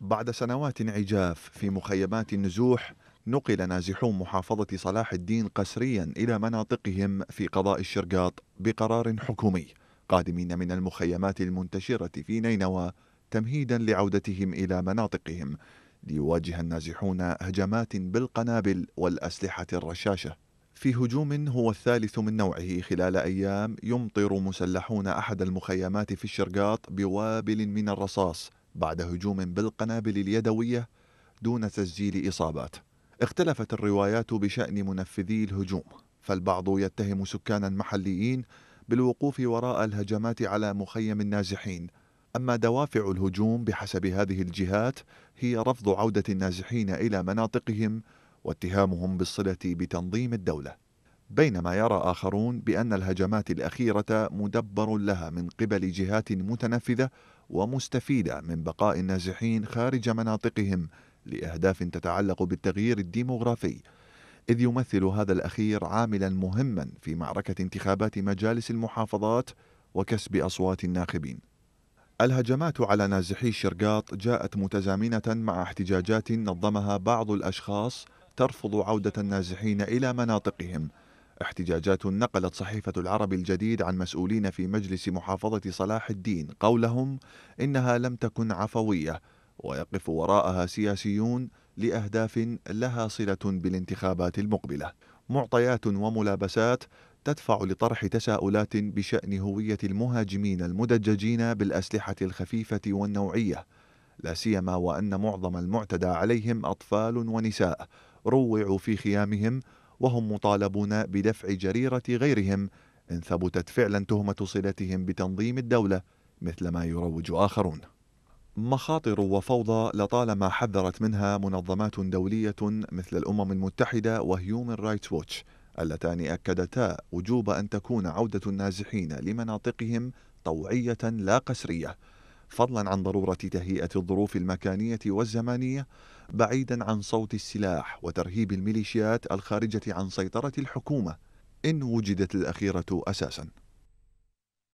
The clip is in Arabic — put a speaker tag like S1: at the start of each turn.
S1: بعد سنوات عجاف في مخيمات النزوح نقل نازحو محافظة صلاح الدين قسريا إلى مناطقهم في قضاء الشرقاط بقرار حكومي قادمين من المخيمات المنتشرة في نينوى تمهيدا لعودتهم إلى مناطقهم ليواجه النازحون هجمات بالقنابل والأسلحة الرشاشة في هجوم هو الثالث من نوعه خلال أيام يمطر مسلحون أحد المخيمات في الشرقاط بوابل من الرصاص بعد هجوم بالقنابل اليدوية دون تسجيل إصابات اختلفت الروايات بشأن منفذي الهجوم فالبعض يتهم سكانا محليين بالوقوف وراء الهجمات على مخيم النازحين أما دوافع الهجوم بحسب هذه الجهات هي رفض عودة النازحين إلى مناطقهم واتهامهم بالصلة بتنظيم الدولة بينما يرى آخرون بأن الهجمات الأخيرة مدبر لها من قبل جهات متنفذة ومستفيدة من بقاء النازحين خارج مناطقهم لأهداف تتعلق بالتغيير الديموغرافي إذ يمثل هذا الأخير عاملا مهما في معركة انتخابات مجالس المحافظات وكسب أصوات الناخبين الهجمات على نازحي الشرقاط جاءت متزامنة مع احتجاجات نظمها بعض الأشخاص ترفض عودة النازحين إلى مناطقهم احتجاجات نقلت صحيفة العرب الجديد عن مسؤولين في مجلس محافظة صلاح الدين قولهم إنها لم تكن عفوية ويقف وراءها سياسيون لأهداف لها صلة بالانتخابات المقبلة معطيات وملابسات تدفع لطرح تساؤلات بشأن هوية المهاجمين المدججين بالأسلحة الخفيفة والنوعية لا سيما وأن معظم المعتدى عليهم أطفال ونساء روعوا في خيامهم وهم مطالبون بدفع جريرة غيرهم إن ثبتت فعلا تهمة صلتهم بتنظيم الدولة مثل ما يروج آخرون مخاطر وفوضى لطالما حذرت منها منظمات دولية مثل الأمم المتحدة وهيومن رايتس ووتش اللتان أكدتا وجوب أن تكون عودة النازحين لمناطقهم طوعية لا قسرية فضلا عن ضروره تهيئه الظروف المكانيه والزمانيه بعيدا عن صوت السلاح وترهيب الميليشيات الخارجه عن سيطره الحكومه ان وجدت الاخيره اساسا